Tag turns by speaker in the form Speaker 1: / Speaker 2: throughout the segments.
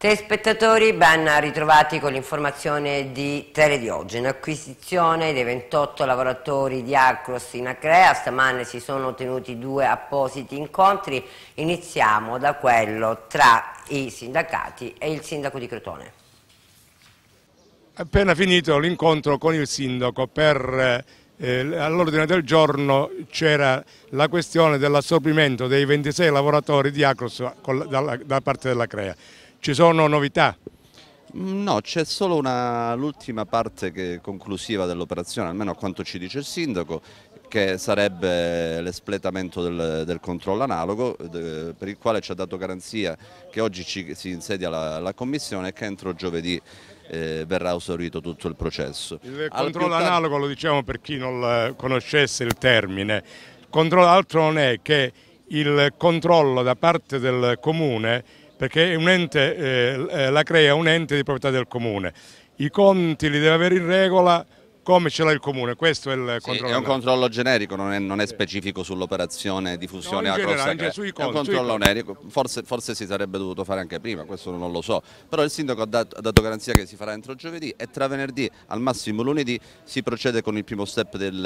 Speaker 1: Telespettatori ben ritrovati con l'informazione di Tele di oggi. In acquisizione dei 28 lavoratori di Acros in Acrea, stamane si sono tenuti due appositi incontri. Iniziamo da quello tra i sindacati e il sindaco di Crotone.
Speaker 2: Appena finito l'incontro con il sindaco per eh, all'ordine del giorno c'era la questione dell'assorbimento dei 26 lavoratori di Acros da parte
Speaker 3: della Crea. Ci sono novità? Mm, no, c'è solo l'ultima parte conclusiva dell'operazione, almeno a quanto ci dice il sindaco, che sarebbe l'espletamento del, del, controllo analogo de, eh, per il quale ci ha dato garanzia che oggi ci, si insedia la, la, commissione e che entro giovedì eh, verrà esaurito tutto il processo. Il controllo Al
Speaker 2: analogo lo diciamo per chi non eh, conoscesse il termine, controllo altro non è che il controllo da parte del comune perché ente, eh, eh, la crea un ente di proprietà del comune. I conti li deve avere in regola come ce l'ha il comune, questo è il sì, controllo. È un
Speaker 3: controllo generico, non è, non è specifico sull'operazione di fusione no, agrosecca. Sui conti, è un controllo generico, forse, forse, si sarebbe dovuto fare anche prima, questo non lo so, però il sindaco ha dato, ha dato garanzia che si farà entro giovedì e tra venerdì al massimo lunedì si procede con il primo step del,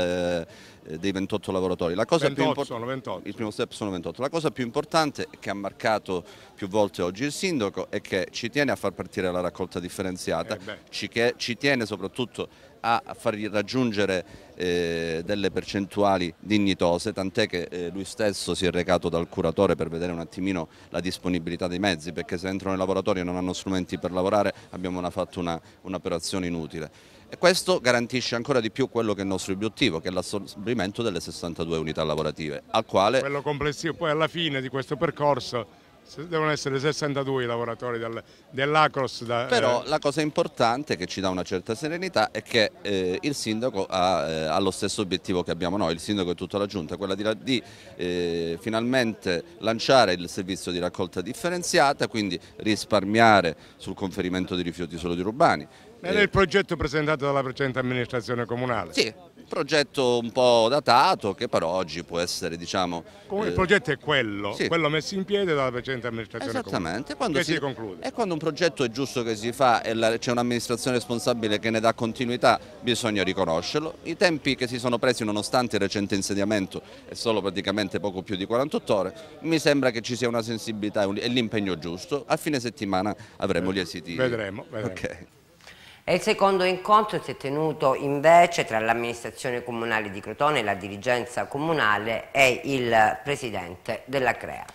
Speaker 3: eh, dei 28 lavoratori. La cosa 28 sono 28. Il primo step sono 28. La cosa più importante che ha marcato più volte oggi il sindaco è che ci tiene a far partire la raccolta differenziata, eh ci, che, ci tiene soprattutto a fargli raggiungere eh, delle percentuali dignitose, tant'è che eh, lui stesso si è recato dal curatore per vedere un attimino la disponibilità dei mezzi, perché se entrano nei laboratori e non hanno strumenti per lavorare abbiamo una, fatto un'operazione un inutile. E questo garantisce ancora di più quello che è il nostro obiettivo, che è l'assorbimento delle 62 unità lavorative, al quale...
Speaker 2: Quello complessivo, poi alla fine di questo percorso devono essere 62 i lavoratori del, dell'Acros. Da, eh. Però eh...
Speaker 3: la cosa importante che ci dà una certa serenità è che eh, il sindaco ha, eh, ha, lo stesso obiettivo che abbiamo noi, il sindaco e tutta la giunta, quella di, di eh, finalmente lanciare il servizio di raccolta differenziata, quindi risparmiare sul conferimento di rifiuti solo di urbani,
Speaker 2: era il progetto presentato dalla precedente amministrazione comunale? Sì,
Speaker 3: un progetto un po' datato che però oggi può essere diciamo... Comunque eh... il progetto è quello, sì. quello
Speaker 2: messo in piedi dalla precedente amministrazione Esattamente, comunale. Esattamente. Quando
Speaker 3: si... si, E quando un progetto è giusto che si fa e c'è un'amministrazione responsabile che ne dà continuità bisogna riconoscerlo. I tempi che si sono presi nonostante il recente insediamento è solo praticamente poco più di 48 ore, mi sembra che ci sia una sensibilità e l'impegno giusto. A fine settimana avremo gli eh, esiti. Vedremo, vedremo. Okay.
Speaker 1: E il secondo incontro si è tenuto invece tra l'amministrazione comunale di Crotone, la dirigenza comunale e il presidente della CREA.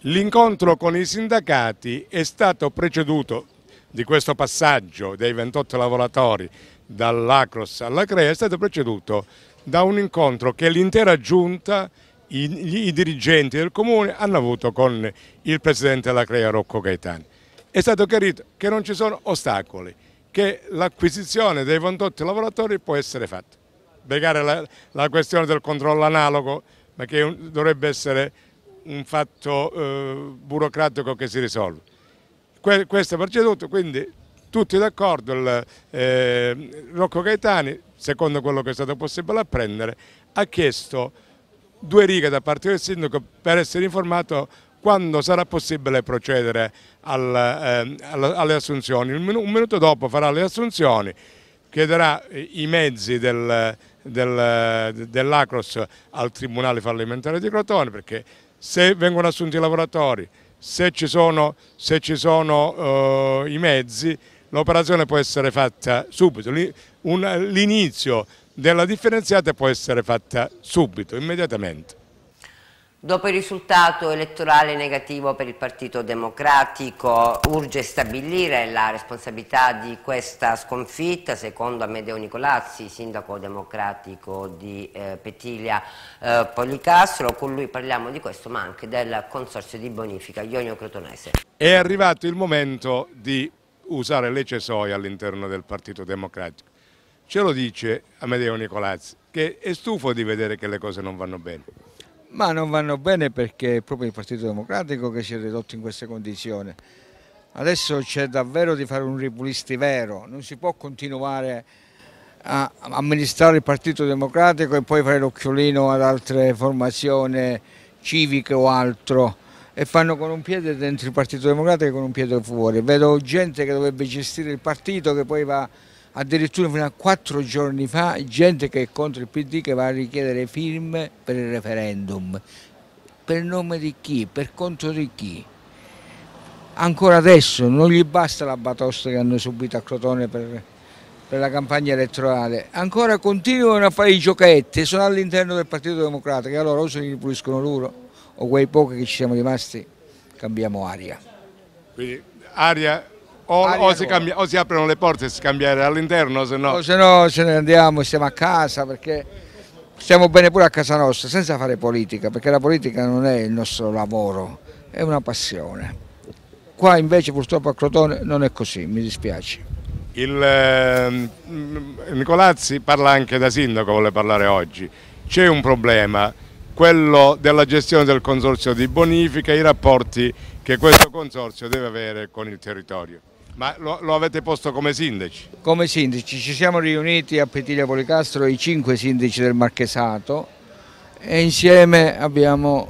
Speaker 2: L'incontro con i sindacati è stato preceduto di questo passaggio dei 28 lavoratori dall'Acros alla CREA, è stato preceduto da un incontro che l'intera giunta i, i, dirigenti del comune hanno avuto con il presidente della CREA Rocco Gaetani è stato chiarito che non ci sono ostacoli, che l'acquisizione dei 28 lavoratori può essere fatta. Negare la, la, questione del controllo analogo, ma che un, dovrebbe essere un fatto eh, burocratico che si risolve. Que, questo è proceduto, quindi tutti d'accordo, eh, Rocco Gaetani, secondo quello che è stato possibile apprendere, ha chiesto due righe da parte del sindaco per essere informato quando sarà possibile procedere al, eh, alle assunzioni. Un minuto dopo farà le assunzioni, chiederà i mezzi del, del, dell'Acros al Tribunale fallimentare di Crotone perché se vengono assunti i lavoratori, se ci sono, se ci sono eh, i mezzi, l'operazione può essere fatta subito, l'inizio della differenziata può essere fatta subito, immediatamente.
Speaker 1: Dopo il risultato elettorale negativo per il Partito Democratico, urge stabilire la responsabilità di questa sconfitta, secondo Amedeo Nicolazzi, sindaco democratico di eh, Petilia eh, Policastro. Con lui parliamo di questo, ma anche del consorzio di bonifica Ionio Crotonese.
Speaker 2: È arrivato il momento di usare le cesoie all'interno del Partito Democratico. Ce lo dice Amedeo Nicolazzi, che è stufo di vedere che le cose non vanno bene
Speaker 4: ma non vanno bene perché è proprio il Partito Democratico che si è ridotto in queste condizioni. Adesso c'è davvero di fare un ripulisti vero, non si può continuare a amministrare il Partito Democratico e poi fare l'occhiolino ad altre formazioni civiche o altro e fanno con un piede dentro il Partito Democratico e con un piede fuori. Vedo gente che dovrebbe gestire il partito che poi va addirittura fino a quattro giorni fa gente che è contro il PD che va a richiedere firme per il referendum. Per nome di chi? Per conto di chi? Ancora adesso non gli basta la batosta che hanno subito a Crotone per, per la campagna elettorale, ancora continuano a fare i giochetti, sono all'interno del Partito Democratico e allora o se li puliscono loro o quei pochi che ci siamo rimasti cambiamo
Speaker 2: aria. Quindi aria o, o, si cambia, o, si aprono le porte e si cambiare all'interno, se no... O se
Speaker 4: no ce ne andiamo, stiamo a casa perché stiamo bene pure a casa nostra, senza fare politica, perché la politica non è il nostro lavoro, è una passione. Qua invece purtroppo a Crotone non è così, mi dispiace.
Speaker 2: Il, eh, Nicolazzi parla anche da sindaco, vuole parlare oggi. C'è un problema, quello della gestione del consorzio di bonifica e i rapporti che questo consorzio deve avere con il territorio. Ma lo, lo, avete posto come sindaci? Come
Speaker 4: sindaci, ci siamo riuniti a Petiglia Policastro i cinque sindaci del Marchesato e insieme abbiamo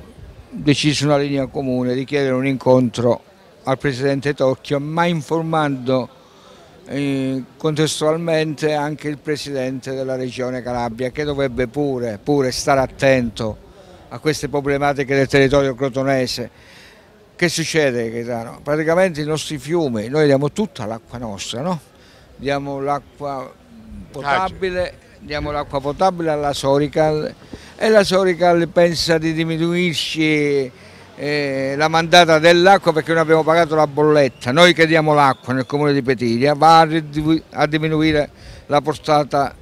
Speaker 4: deciso una linea comune di chiedere un incontro al Presidente Tocchio ma informando eh, contestualmente anche il Presidente della Regione Calabria che dovrebbe pure, pure stare attento a queste problematiche del territorio crotonese che succede Gaetano? Praticamente i nostri fiumi, noi diamo tutta l'acqua nostra, no? Diamo l'acqua potabile, diamo l'acqua potabile alla Sorical e la Sorical pensa di diminuirci eh, la mandata dell'acqua perché noi abbiamo pagato la bolletta, noi che diamo l'acqua nel comune di Petiglia va a, a diminuire la portata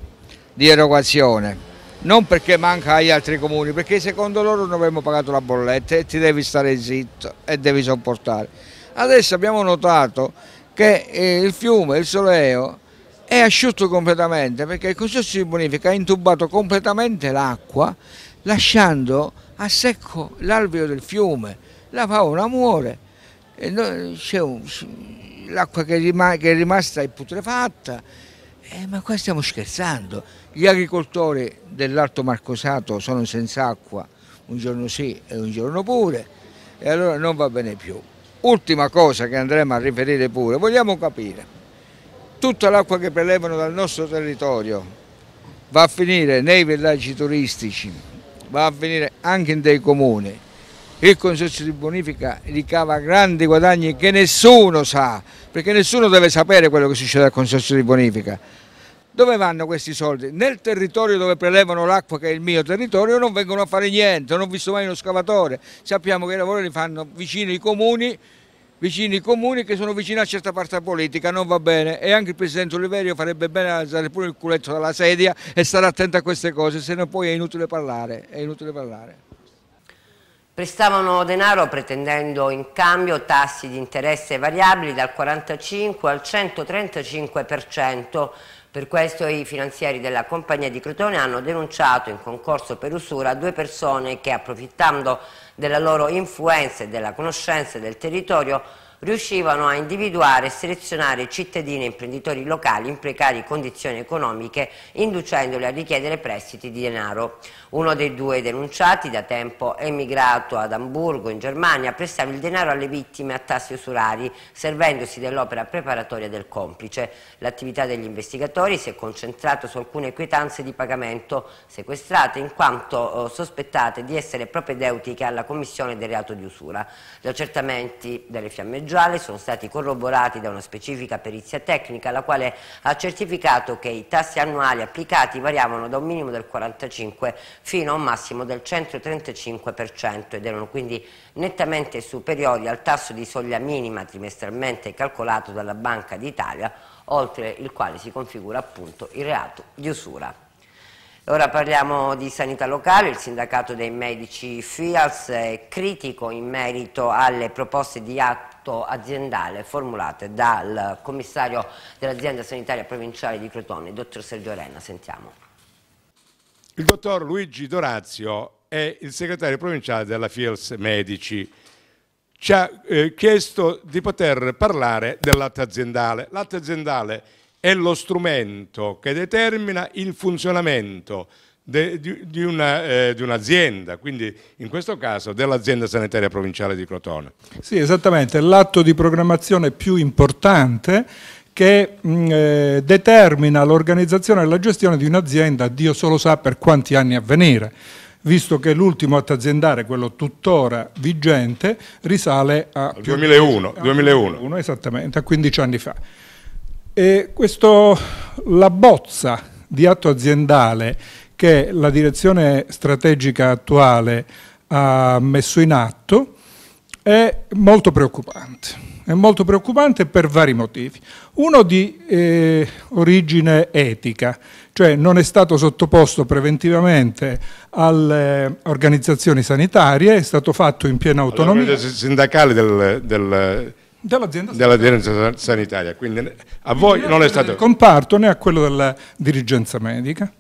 Speaker 4: di erogazione non perché manca agli altri comuni, perché secondo loro non avremmo pagato la bolletta e ti devi stare zitto e devi sopportare. Adesso abbiamo notato che eh, il fiume, il Soleo, è asciutto completamente perché il Consiglio di Bonifica ha intubato completamente l'acqua lasciando a secco l'alveo del fiume, la fauna muore, l'acqua che, è rimasta è putrefatta, eh, ma qua stiamo scherzando. Gli agricoltori dell'Alto Marcosato sono senza acqua un giorno sì e un giorno pure e allora non va bene più. Ultima cosa che andremo a riferire pure, vogliamo capire, tutta l'acqua che prelevano dal nostro territorio va a finire nei villaggi turistici, va a finire anche in dei comuni. Il Consorzio di Bonifica ricava grandi guadagni che nessuno sa, perché nessuno deve sapere quello che succede al consorzio di bonifica. Dove vanno questi soldi? Nel territorio dove prelevano l'acqua, che è il mio territorio, non vengono a fare niente, non ho visto mai uno scavatore. Sappiamo che i lavori li fanno vicini i comuni, vicini i comuni che sono vicini a certa parte politica, non va bene e anche il Presidente Oliverio farebbe bene a alzare pure il culetto dalla sedia e stare attento a queste cose, se no poi è inutile parlare. È
Speaker 1: inutile parlare. Prestavano denaro pretendendo in cambio tassi di interesse variabili dal 45 al 135%. Per questo i finanzieri della compagnia di Crotone hanno denunciato in concorso per usura due persone che approfittando della loro influenza e della conoscenza del territorio riuscivano a individuare e selezionare cittadini e imprenditori locali in precarie condizioni economiche, inducendoli a richiedere prestiti di denaro. Uno dei due denunciati, da tempo emigrato ad Amburgo, in Germania, prestava il denaro alle vittime a tassi usurari, servendosi dell'opera preparatoria del complice. L'attività degli investigatori si è concentrata su alcune quietanze di pagamento sequestrate in quanto eh, sospettate di essere propedeutiche alla commissione del reato di usura. Gli accertamenti delle fiammeggiate gialli sono stati corroborati da una specifica perizia tecnica la quale ha certificato che i tassi annuali applicati variavano da un minimo del 45 fino a un massimo del 135% ed erano quindi nettamente superiori al tasso di soglia minima trimestralmente calcolato dalla Banca d'Italia oltre il quale si configura appunto il reato di usura. Ora parliamo di sanità locale, il sindacato dei medici FIAS è critico in merito alle proposte di atto contratto aziendale formulate dal commissario dell'azienda sanitaria provinciale di Crotone, il dottor Sergio Arena. Sentiamo.
Speaker 2: Il dottor Luigi Dorazio è il segretario provinciale della Fiels Medici. Ci ha eh, chiesto di poter parlare dell'atto aziendale. L'atto aziendale è lo strumento che determina il funzionamento de, di, di, una, eh, di un'azienda, quindi in questo caso dell'azienda sanitaria provinciale di Crotone.
Speaker 5: Sì, esattamente, l'atto di programmazione più importante che eh, determina l'organizzazione e la gestione di un'azienda, Dio solo sa per quanti anni a venire, visto che l'ultimo atto aziendale, quello tuttora vigente, risale a... 2001, più, 2001. 2001, esattamente, a 15 anni fa. E questo, la bozza di atto aziendale che la direzione strategica attuale ha messo in atto è molto preoccupante. È molto preoccupante per vari motivi. Uno di eh, origine etica, cioè non è stato sottoposto preventivamente alle organizzazioni sanitarie, è stato fatto in piena autonomia. All'organizzazione
Speaker 2: sindacale del, del dell'azienda sanitaria. Dell sanitaria. Quindi a voi non è stato... Né
Speaker 5: comparto né a quello della dirigenza medica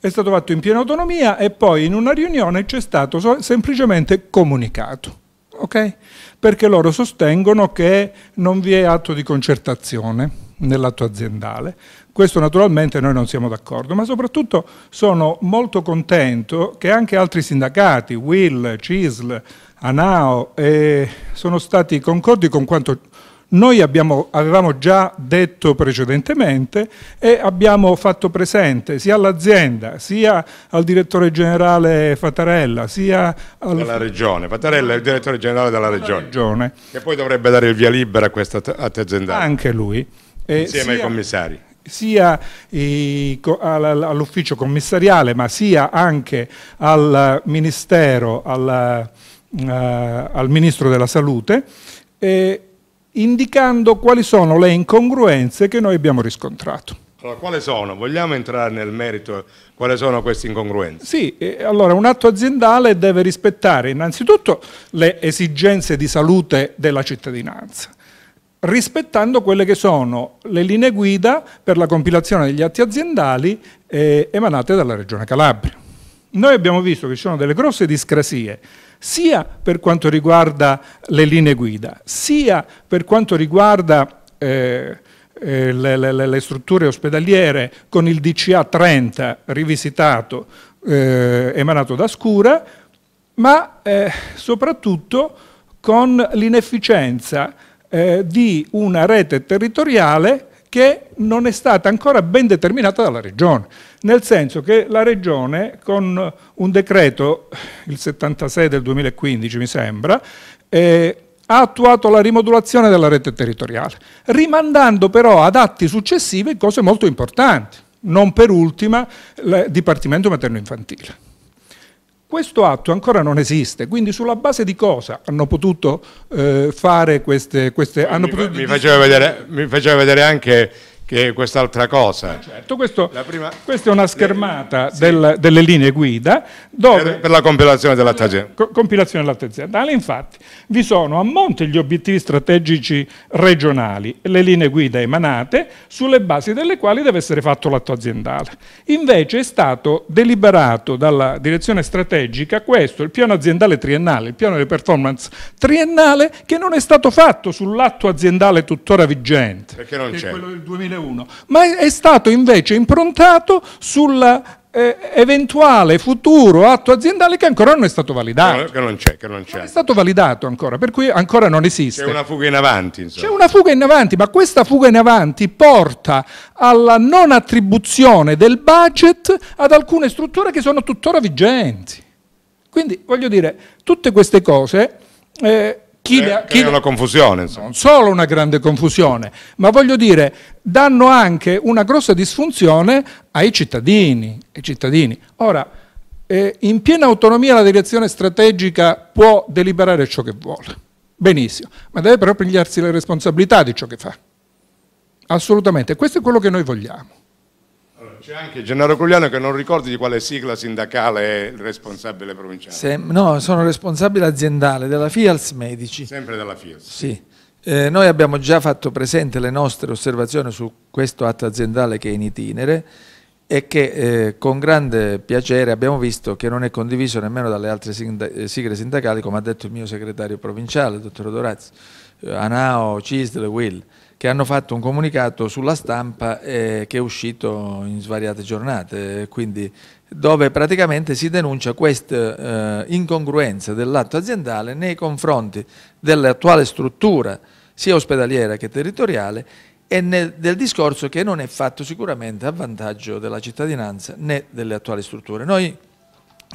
Speaker 5: è stato fatto in piena autonomia e poi in una riunione c'è stato semplicemente comunicato. Okay? Perché loro sostengono che non vi è atto di concertazione nell'atto aziendale. Questo naturalmente noi non siamo d'accordo, ma soprattutto sono molto contento che anche altri sindacati, Will, CISL, ANAO, eh, sono stati concordi con quanto noi abbiamo, avevamo già detto precedentemente e abbiamo fatto presente sia all'azienda, sia al direttore generale
Speaker 2: Fattarella, sia al... alla regione. Fattarella è il direttore generale della regione, regione, che poi dovrebbe dare il via libera a questa azienda. Anche lui. Eh, Insieme sia... ai commissari
Speaker 5: sia all'ufficio commissariale ma sia anche al Ministero, al, eh, al Ministro della Salute, indicando quali sono le incongruenze che noi abbiamo riscontrato.
Speaker 2: Allora, quali sono? Vogliamo entrare nel merito? Quali sono queste incongruenze? Sì,
Speaker 5: allora un atto aziendale deve rispettare innanzitutto le esigenze di salute della cittadinanza, rispettando quelle che sono le linee guida per la compilazione degli atti aziendali eh, emanate dalla Regione Calabria. Noi abbiamo visto che ci sono delle grosse discrasie sia per quanto riguarda le linee guida, sia per quanto riguarda eh, eh, le, le, le, strutture ospedaliere con il DCA 30 rivisitato, eh, emanato da Scura, ma eh, soprattutto con l'inefficienza eh, di una rete territoriale che non è stata ancora ben determinata dalla Regione, nel senso che la Regione con un decreto, il 76 del 2015 mi sembra, eh, ha attuato la rimodulazione della rete territoriale, rimandando però ad atti successivi cose molto importanti, non per ultima il Dipartimento Materno-Infantile. Questo atto ancora non esiste, quindi sulla base di cosa hanno potuto eh, fare queste...
Speaker 2: queste hanno mi, potuto mi, faceva vedere, mi, faceva vedere, anche che è quest'altra cosa. Ah,
Speaker 5: certo, questo, prima, questa è una schermata le, sì. delle linee guida dove, per, la
Speaker 2: compilazione dell'atto eh, aziendale.
Speaker 5: Co, compilazione dell'atto aziendale, infatti, vi sono a monte gli obiettivi strategici regionali le linee guida emanate sulle basi delle quali deve essere fatto l'atto aziendale. Invece è stato deliberato dalla direzione strategica questo, il piano aziendale triennale, il piano di performance triennale che non è stato fatto sull'atto aziendale tuttora vigente. Perché non c'è? È Quello del 2000 uno, ma è stato invece improntato sulla eh, eventuale futuro atto aziendale che ancora non è stato validato.
Speaker 2: che non c'è, che non c'è. è
Speaker 5: stato validato ancora, per cui ancora non esiste. C'è una
Speaker 2: fuga in avanti. Insomma.
Speaker 5: C'è una fuga in avanti, ma questa fuga in avanti porta alla non attribuzione del budget ad alcune strutture che sono tuttora vigenti. Quindi voglio dire, tutte queste cose... Eh, chi, eh, chi una
Speaker 2: confusione. Insomma.
Speaker 5: Non solo una grande confusione, ma voglio dire, danno anche una grossa disfunzione ai cittadini. Ai cittadini. Ora, eh, in piena autonomia la direzione strategica può deliberare ciò che vuole, benissimo, ma deve però pigliarsi le responsabilità di ciò che fa. Assolutamente, questo è quello che noi vogliamo.
Speaker 2: C'è anche Gennaro Cugliano che non ricordi di quale sigla sindacale è il responsabile
Speaker 6: provinciale. Se, no, sono responsabile aziendale della FIALS Medici. Sempre della FIALS. Sì. Eh, noi abbiamo già fatto presente le nostre osservazioni su questo atto aziendale che è in itinere e che eh, con grande piacere abbiamo visto che non è condiviso nemmeno dalle altre eh, sigle sindacali, come ha detto il mio segretario provinciale, il dottor Dorazzi, eh, ANAO, Will. WIL che hanno fatto un comunicato sulla stampa eh, che è uscito in svariate giornate, quindi, dove praticamente si denuncia questa eh, incongruenza dell'atto aziendale nei confronti dell'attuale struttura sia ospedaliera che territoriale e nel, del discorso che non è fatto sicuramente a vantaggio della cittadinanza né delle attuali strutture. Noi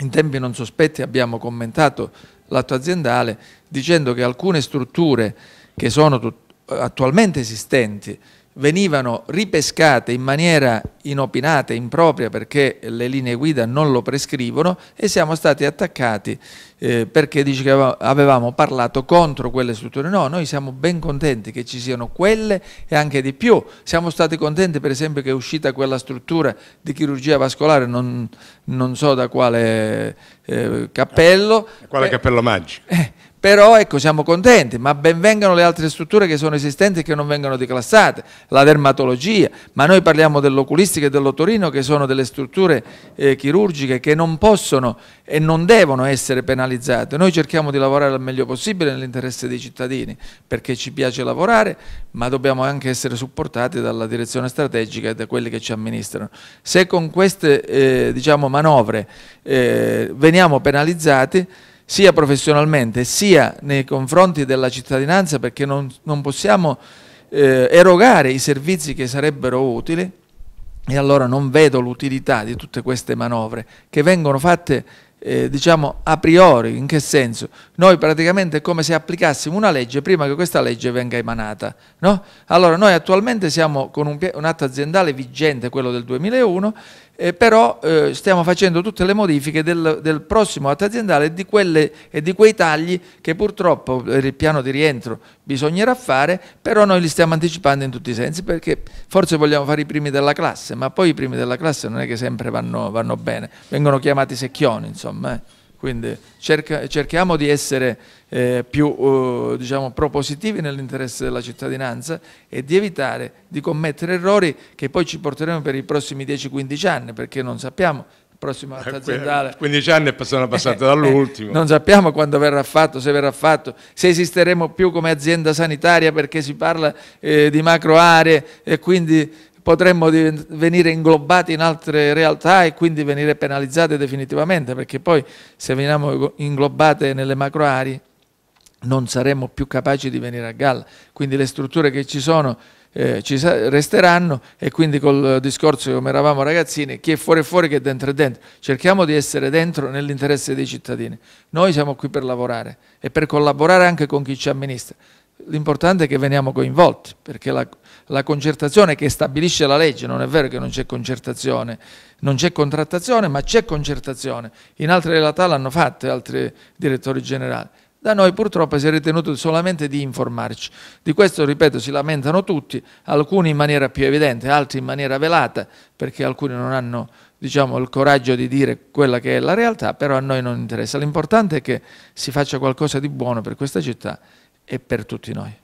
Speaker 6: in tempi non sospetti abbiamo commentato l'atto aziendale dicendo che alcune strutture che sono tut, attualmente esistenti venivano ripescate in maniera inopinata, impropria, perché le linee guida non lo prescrivono e siamo stati attaccati eh, perché dice che avevamo parlato contro quelle strutture. No, noi siamo ben contenti che ci siano quelle e anche di più. Siamo stati contenti per esempio che è uscita quella struttura di chirurgia vascolare, non, non so da quale eh, cappello. Quale eh, cappello magico. Eh, però ecco, siamo contenti, ma ben vengano le altre strutture che sono esistenti e che non vengono declassate, la dermatologia, ma noi parliamo dell'oculistica e dell'otorino che sono delle strutture eh, chirurgiche che non possono e non devono essere penalizzate. Noi cerchiamo di lavorare al meglio possibile nell'interesse dei cittadini, perché ci piace lavorare, ma dobbiamo anche essere supportati dalla direzione strategica e da quelli che ci amministrano. Se con queste eh, diciamo, manovre eh, veniamo penalizzati, sia professionalmente sia nei confronti della cittadinanza perché non, non possiamo eh, erogare i servizi che sarebbero utili e allora non vedo l'utilità di tutte queste manovre che vengono fatte eh, diciamo a priori, in che senso? Noi praticamente è come se applicassimo una legge prima che questa legge venga emanata. No? Allora noi attualmente siamo con un, un atto aziendale vigente, quello del 2001, eh, però eh, stiamo facendo tutte le modifiche del, del prossimo atto aziendale e di, quelle, e di quei tagli che purtroppo per il piano di rientro bisognerà fare, però noi li stiamo anticipando in tutti i sensi perché forse vogliamo fare i primi della classe, ma poi i primi della classe non è che sempre vanno, vanno bene, vengono chiamati secchioni insomma. Eh. Quindi cerca, cerchiamo di essere eh, più eh, diciamo, propositivi nell'interesse della cittadinanza e di evitare di commettere errori che poi ci porteremo per i prossimi 10-15 anni, perché non sappiamo il prossimo atto aziendale. 15
Speaker 2: anni sono eh, passati eh, dall'ultimo. non
Speaker 6: sappiamo quando verrà fatto, se verrà fatto, se esisteremo più come azienda sanitaria perché si parla eh, di macro aree e quindi potremmo venire inglobati in altre realtà e quindi venire penalizzate definitivamente, perché poi se veniamo inglobate nelle macro aree non saremmo più capaci di venire a galla. Quindi le strutture che ci sono eh, ci resteranno e quindi col discorso come eravamo ragazzini, chi è fuori è fuori, chi è dentro è dentro. Cerchiamo di essere dentro nell'interesse dei cittadini. Noi siamo qui per lavorare e per collaborare anche con chi ci amministra l'importante è che veniamo coinvolti, perché la, la, concertazione che stabilisce la legge, non è vero che non c'è concertazione, non c'è contrattazione, ma c'è concertazione. In altre realtà l'hanno fatta altri direttori generali. Da noi purtroppo si è ritenuto solamente di informarci. Di questo, ripeto, si lamentano tutti, alcuni in maniera più evidente, altri in maniera velata, perché alcuni non hanno diciamo, il coraggio di dire quella che è la realtà, però a noi non interessa. L'importante è che si faccia qualcosa di buono per questa città e per tutti noi.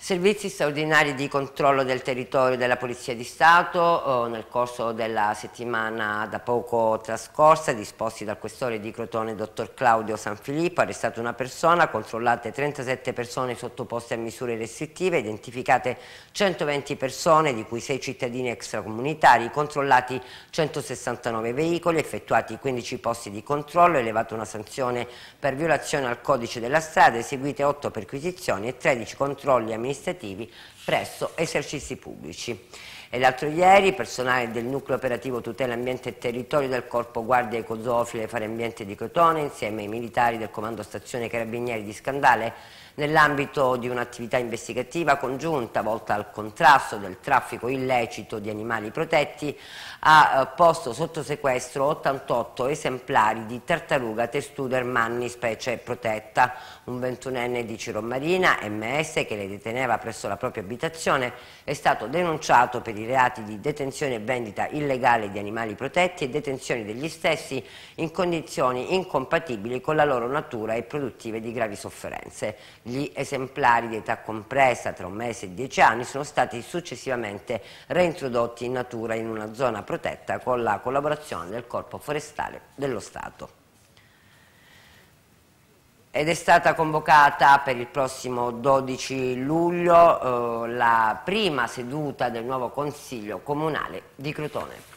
Speaker 1: Servizi straordinari di controllo del territorio della Polizia di Stato eh, nel corso della settimana da poco trascorsa disposti dal questore di Crotone dottor Claudio Sanfilippo, arrestato una persona, controllate 37 persone sottoposte a misure restrittive, identificate 120 persone di cui 6 cittadini extracomunitari, controllati 169 veicoli, effettuati 15 posti di controllo, elevata una sanzione per violazione al codice della strada, eseguite 8 perquisizioni e 13 controlli amministrativi amministrativi presso esercizi pubblici. E l'altro ieri personale del nucleo operativo tutela ambiente e territorio del corpo guardia ecozoofile fare ambiente di Crotone insieme ai militari del comando stazione carabinieri di Scandale nell'ambito di un'attività investigativa congiunta volta al contrasto del traffico illecito di animali protetti, ha eh, posto sotto sequestro 88 esemplari di tartaruga testuder manni specie protetta, un 21enne di Ciromarina, MS, che le deteneva presso la propria abitazione, è stato denunciato per i reati di detenzione e vendita illegale di animali protetti e detenzione degli stessi in condizioni incompatibili con la loro natura e produttive di gravi sofferenze. Gli esemplari di età compresa tra un mese e dieci anni sono stati successivamente reintrodotti in natura in una zona protetta con la collaborazione del Corpo Forestale dello Stato ed è stata convocata per il prossimo 12 luglio eh, la prima seduta del nuovo Consiglio Comunale di Crotone.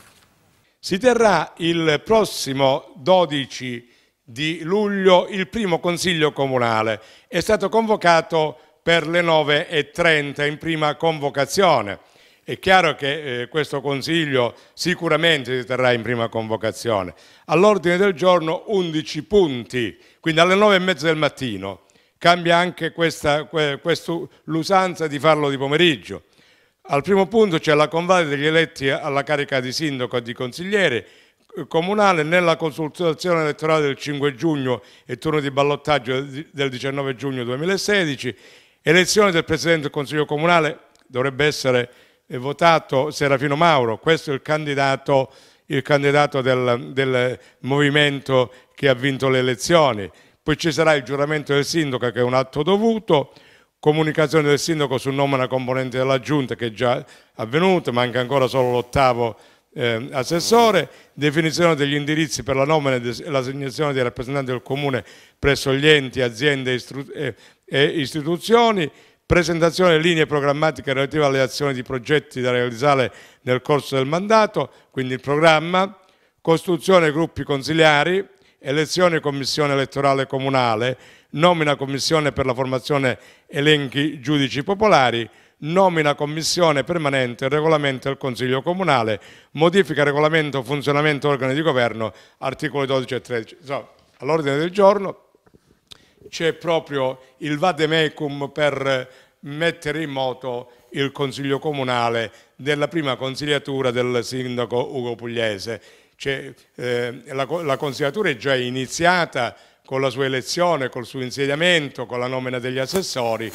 Speaker 2: Si terrà il prossimo 12 luglio di luglio il primo consiglio comunale. È stato convocato per le 9.30 in prima convocazione. È chiaro che eh, questo consiglio sicuramente si terrà in prima convocazione. All'ordine del giorno 11 punti, quindi alle 9.30 del mattino. Cambia anche l'usanza di farlo di pomeriggio. Al primo punto c'è la convalida degli eletti alla carica di sindaco e di consigliere eh, comunale nella consultazione elettorale del 5 giugno e turno di ballottaggio del 19 giugno 2016, elezione del Presidente del Consiglio Comunale, dovrebbe essere eh, votato Serafino Mauro, questo è il candidato, il candidato del, del movimento che ha vinto le elezioni. Poi ci sarà il giuramento del sindaco che è un atto dovuto, comunicazione del sindaco sul nome e una componente della giunta che è già avvenuta, manca ancora solo l'ottavo eh, assessore, definizione degli indirizzi per la nomina e l'assegnazione dei rappresentanti del comune presso gli enti, aziende e, e istituzioni, presentazione delle linee programmatiche relative alle azioni di progetti da realizzare nel corso del mandato, quindi il programma, costruzione dei gruppi consigliari, elezione commissione elettorale comunale, nomina commissione per la formazione elenchi giudici popolari, nomina commissione permanente, regolamento del Consiglio Comunale, modifica regolamento, funzionamento, organi di governo, articoli 12 e 13. Insomma, all'ordine del giorno c'è proprio il vademecum per mettere in moto il Consiglio Comunale della prima consigliatura del sindaco Ugo Pugliese. Cioè, eh, la, la consigliatura è già iniziata con la sua elezione, col suo insediamento, con la nomina degli assessori,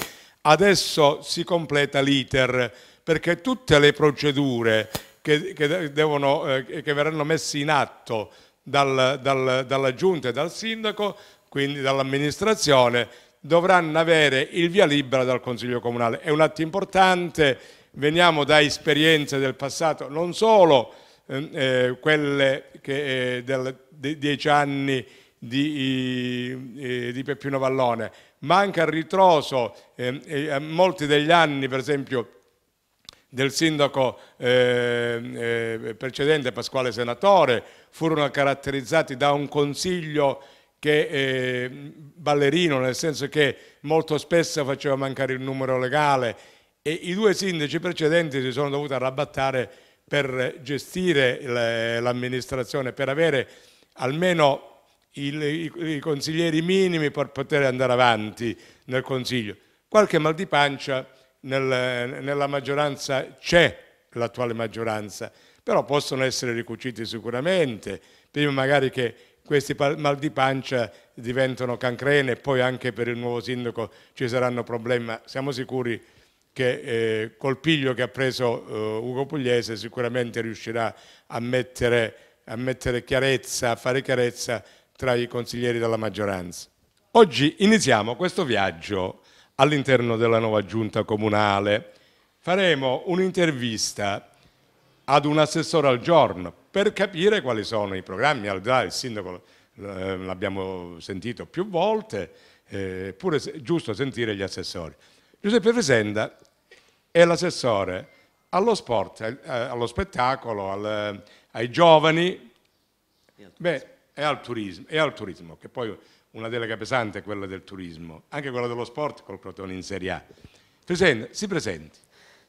Speaker 2: Adesso si completa l'iter perché tutte le procedure che, che, devono, eh, che verranno messe in atto dal, dal, dalla giunta e dal sindaco, quindi dall'amministrazione, dovranno avere il via libera dal Consiglio Comunale. È un atto importante, veniamo da esperienze del passato, non solo ehm, eh, quelle che, eh, del, dei dieci anni di, eh, di Peppino Vallone, manca il ritroso, eh, eh, eh, molti degli anni per esempio del sindaco eh, eh, precedente Pasquale Senatore furono caratterizzati da un consiglio che eh, ballerino, nel senso che molto spesso faceva mancare il numero legale e i due sindaci precedenti si sono dovuti arrabattare per gestire eh, l'amministrazione, per avere almeno il, i, i consiglieri minimi per poter andare avanti nel Consiglio. Qualche mal di pancia nel, nella maggioranza c'è, l'attuale maggioranza, però possono essere ricuciti sicuramente, prima magari che questi mal di pancia diventano cancrene e poi anche per il nuovo sindaco ci saranno problemi, ma siamo sicuri che eh, col piglio che ha preso eh, Ugo Pugliese sicuramente riuscirà a mettere, a mettere chiarezza, a fare chiarezza tra i consiglieri della maggioranza. Oggi iniziamo questo viaggio all'interno della nuova giunta comunale. Faremo un'intervista ad un assessore al giorno per capire quali sono i programmi, al di là del sindaco eh, l'abbiamo sentito più volte, eppure eh, è giusto sentire gli assessori. Giuseppe Fresenda è l'assessore allo sport, eh, allo spettacolo, ai giovani. Beh, e al, turismo, e al turismo, che poi una delega pesante è quella del turismo, anche quella dello sport col Crotone in Serie A.
Speaker 7: Tu sei, si presenti.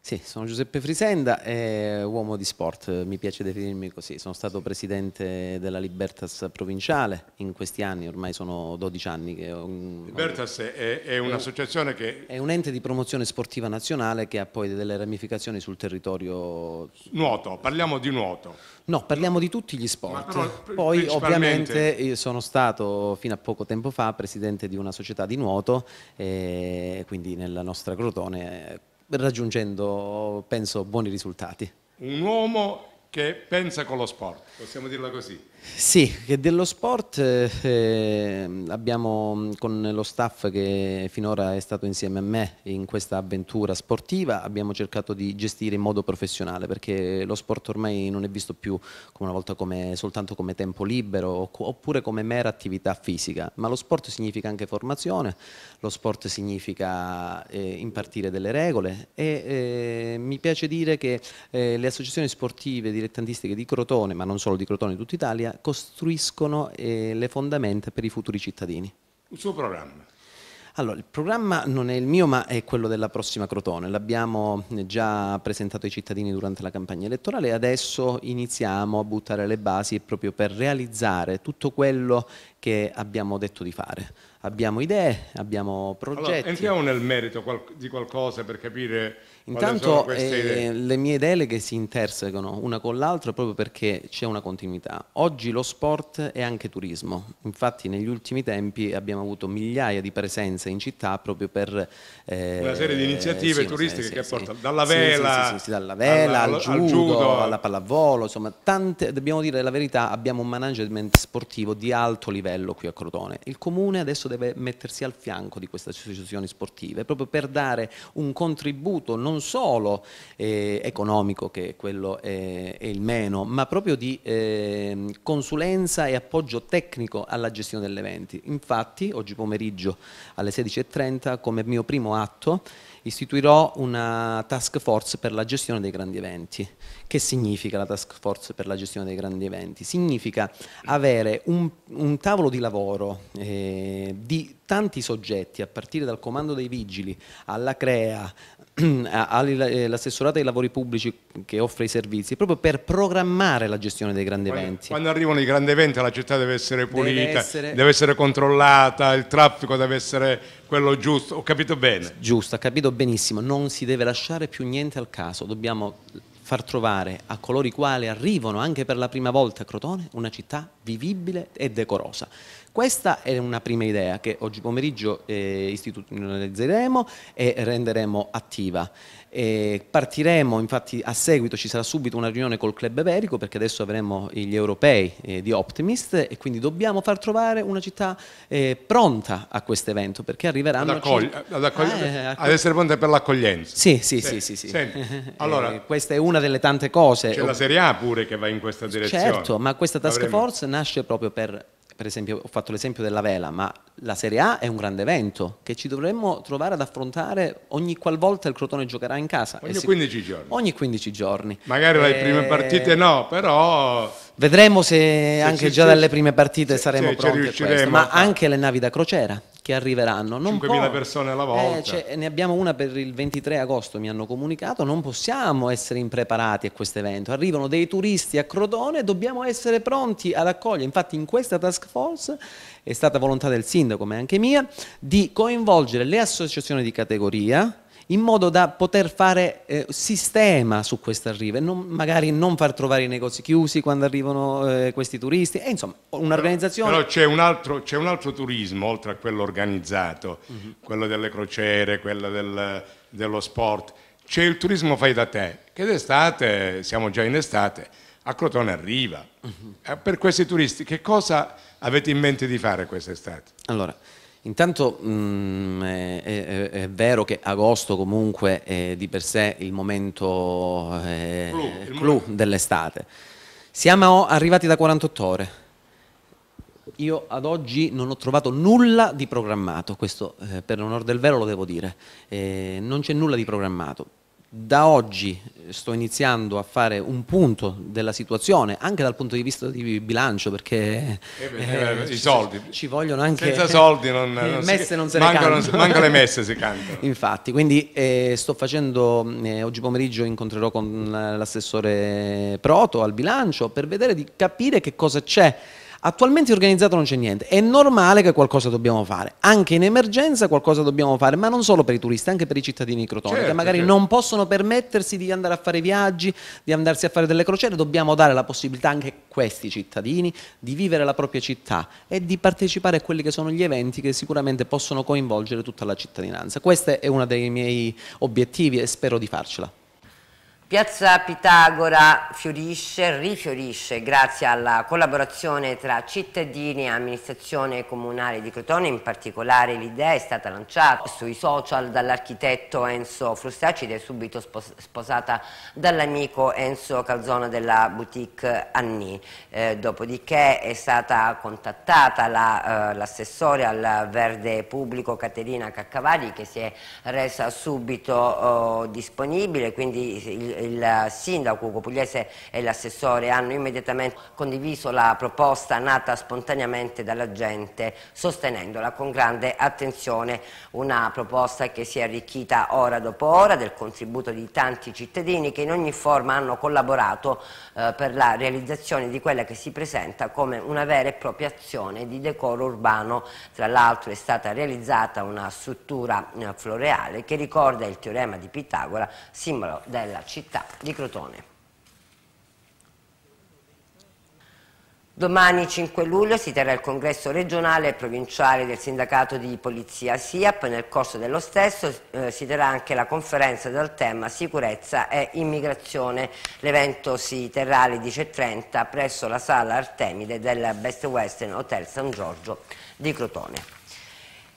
Speaker 7: Sì, sono Giuseppe Frisenda, eh, uomo di sport, mi piace definirmi così. Sono stato presidente della Libertas provinciale in questi anni, ormai sono 12 anni. Che ho, Libertas
Speaker 2: ho, è, è un'associazione che...
Speaker 7: È un ente di promozione sportiva nazionale che ha poi delle ramificazioni sul territorio... Nuoto, parliamo di nuoto. No, parliamo di tutti gli sport. Però, poi principalmente... ovviamente sono stato fino a poco tempo fa presidente di una società di nuoto, eh, quindi nella nostra Crotone raggiungendo, penso, buoni risultati.
Speaker 2: Un uomo che pensa con lo sport, possiamo dirlo così.
Speaker 7: Sì, che dello sport eh, abbiamo mm, con lo staff che finora è stato insieme a me in questa avventura sportiva abbiamo cercato di gestire in modo professionale perché lo sport ormai non è visto più come una volta come, soltanto come tempo libero oppure come mera attività fisica, ma lo sport significa anche formazione, lo sport significa eh, impartire delle regole e eh, mi piace dire che eh, le associazioni sportive dilettantistiche di Crotone, ma non solo di Crotone, di tutta Italia, costruiscono eh, le fondamenta per i futuri cittadini.
Speaker 2: Il suo programma?
Speaker 7: Allora, il programma non è il mio ma è quello della prossima Crotone, l'abbiamo eh, già presentato ai cittadini durante la campagna elettorale e adesso iniziamo a buttare le basi proprio per realizzare tutto quello che abbiamo detto di fare. Abbiamo idee, abbiamo progetti. Allora, entriamo nel
Speaker 2: merito di qualcosa per capire Intanto eh,
Speaker 7: le mie deleghe si intersecano una con l'altra proprio perché c'è una continuità. Oggi lo sport è anche turismo, infatti negli ultimi tempi abbiamo avuto migliaia di presenze in città proprio per... Eh, una serie di iniziative eh, sì, turistiche sì, che
Speaker 2: sì, portano dalla vela, dalla vela alla, al, judo, al judo, alla
Speaker 7: pallavolo, insomma tante, dobbiamo dire la verità, abbiamo un management sportivo di alto livello qui a Crotone. Il comune adesso deve mettersi al fianco di queste associazioni sportive proprio per dare un contributo non non solo eh, economico, che quello è, eh, è, il meno, ma proprio di eh, consulenza e appoggio tecnico alla gestione degli eventi. Infatti, oggi pomeriggio alle 16.30, come mio primo atto, istituirò una task force per la gestione dei grandi eventi. Che significa la task force per la gestione dei grandi eventi? Significa avere un, un tavolo di lavoro eh, di tanti soggetti, a partire dal comando dei vigili, alla CREA, all'assessorato eh, dei lavori pubblici che offre i servizi, proprio per programmare la gestione dei grandi quando, eventi.
Speaker 2: Quando arrivano i grandi eventi la città deve essere pulita, deve essere, deve
Speaker 7: essere controllata, il traffico deve essere quello giusto, ho capito bene? Giusto, ho capito benissimo, non si deve lasciare più niente al caso, dobbiamo far trovare a coloro i quali arrivano anche per la prima volta a Crotone una città vivibile e decorosa. Questa è una prima idea che oggi pomeriggio eh, istituzionalizzeremo e renderemo attiva. E partiremo, infatti a seguito ci sarà subito una riunione col club verico perché adesso avremo gli europei eh, di Optimist e quindi dobbiamo far trovare una città eh, pronta a questo evento perché arriveranno... Ad, accogli- ad, accogli- ah, eh, ecco. ad essere pronte per l'accoglienza. Sì, sì, sì. sì, sì, sì. Eh, allora, questa è una delle tante cose. C'è la Serie A pure che va
Speaker 2: in questa direzione. Certo, ma questa task
Speaker 7: force Avremo... nasce proprio per per esempio ho fatto l'esempio della vela, ma la Serie A è un grande evento che ci dovremmo trovare ad affrontare ogni qualvolta il Crotone giocherà in casa. Ogni 15 giorni. Ogni 15 giorni. Magari e... le prime eh, partite no, però... Vedremo se, se anche già dalle prime partite se, saremo se pronti a questo, ma anche le navi da crociera che arriveranno. Non 5.000 può... persone alla volta. Eh, cioè, ne abbiamo una per il 23 agosto, mi hanno comunicato, non possiamo essere impreparati a questo evento. Arrivano dei turisti a Crotone, dobbiamo essere pronti ad accogliere. Infatti in questa task force è stata volontà del sindaco, ma anche mia, di coinvolgere le associazioni di categoria, in modo da poter fare eh, sistema su queste arrive, non, magari non far trovare i negozi chiusi quando arrivano eh, questi turisti, e insomma un'organizzazione... Però, però
Speaker 2: c'è, un c'è, un altro, turismo oltre a quello organizzato, uh mhm. -huh. quello delle crociere, quello del, dello sport, c'è il turismo fai da te, che d'estate, siamo già in estate, a
Speaker 7: Crotone arriva. Uh
Speaker 2: mhm. eh, -huh. Per questi turisti che cosa avete in mente di fare quest'estate?
Speaker 7: Allora... Intanto mh, mm, è, è, è, vero che agosto comunque è di per sé il momento eh, clou, clou dell'estate. Siamo arrivati da 48 ore. Io ad oggi non ho trovato nulla di programmato, questo eh, per l'onor del vero lo devo dire, eh, non c'è nulla di programmato da oggi eh, sto iniziando a fare un punto della situazione, anche dal punto di vista di bilancio, perché eh beh, eh, eh i soldi. ci vogliono anche... Senza soldi non, non messe si, non se mancano, ne mancano le messe si cantano. Infatti, quindi eh, sto facendo, eh, oggi pomeriggio incontrerò con l'assessore Proto al bilancio per vedere di capire che cosa c'è Attualmente organizzato non c'è niente, è normale che qualcosa dobbiamo fare, anche in emergenza qualcosa dobbiamo fare, ma non solo per i turisti, anche per i cittadini crotoni certo, che magari certo. non possono permettersi di andare a fare viaggi, di andarsi a fare delle crociere, dobbiamo dare la possibilità anche a questi cittadini di vivere la propria città e di partecipare a quelli che sono gli eventi che sicuramente possono coinvolgere tutta la cittadinanza. Questo è uno dei miei obiettivi e spero di farcela.
Speaker 1: Piazza Pitagora fiorisce, rifiorisce grazie alla collaborazione tra cittadini e amministrazione comunale di Crotone, in particolare l'idea è stata lanciata sui social dall'architetto Enzo Frustacci ed è subito sposata dall'amico Enzo Calzona della boutique Anni. Eh, dopodiché è stata contattata l'assessore la, eh, al verde pubblico Caterina Caccavalli che si è resa subito eh, disponibile, quindi il il sindaco Pugliese e l'assessore hanno immediatamente condiviso la proposta nata spontaneamente dalla gente, sostenendola con grande attenzione, una proposta che si è arricchita ora dopo ora del contributo di tanti cittadini che in ogni forma hanno collaborato eh, per la realizzazione di quella che si presenta come una vera e propria azione di decoro urbano. Tra l'altro è stata realizzata una struttura eh, floreale che ricorda il teorema di Pitagora, simbolo della città città di Crotone. Domani 5 luglio si terrà il congresso regionale e provinciale del sindacato di polizia SIAP. Nel corso dello stesso eh, si terrà anche la conferenza dal tema sicurezza e immigrazione. L'evento si terrà alle 10.30 presso la sala Artemide del Best Western Hotel San Giorgio di Crotone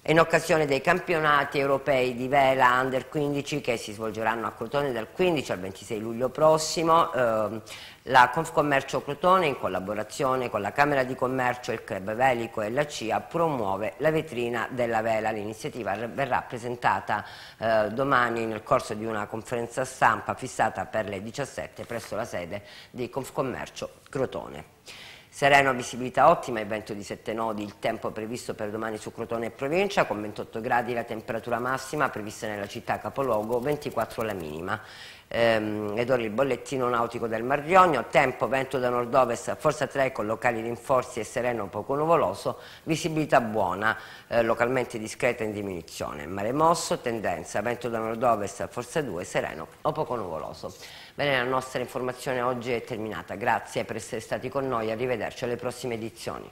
Speaker 1: in occasione dei campionati europei di vela Under 15 che si svolgeranno a Crotone dal 15 al 26 luglio prossimo, eh, la Confcommercio Crotone in collaborazione con la Camera di Commercio, il Club Velico e la CIA promuove la vetrina della vela. L'iniziativa verrà presentata eh, domani nel corso di una conferenza stampa fissata per le 17 presso la sede di Confcommercio Crotone. Sereno, visibilità ottima, il vento di 7 nodi, il tempo previsto per domani su Crotone e provincia, con 28 gradi la temperatura massima prevista nella città capoluogo, 24 la minima. Ehm, ed ora il bollettino nautico del Mar Rionio, tempo, vento da nord-ovest, forza 3 con locali rinforzi e sereno poco nuvoloso, visibilità buona, eh, localmente discreta in diminuzione. Mare mosso, tendenza, vento da nord-ovest, forza 2, sereno o poco nuvoloso. Bene, la nostra informazione oggi è terminata. Grazie per essere stati con noi, arrivederci alle prossime edizioni.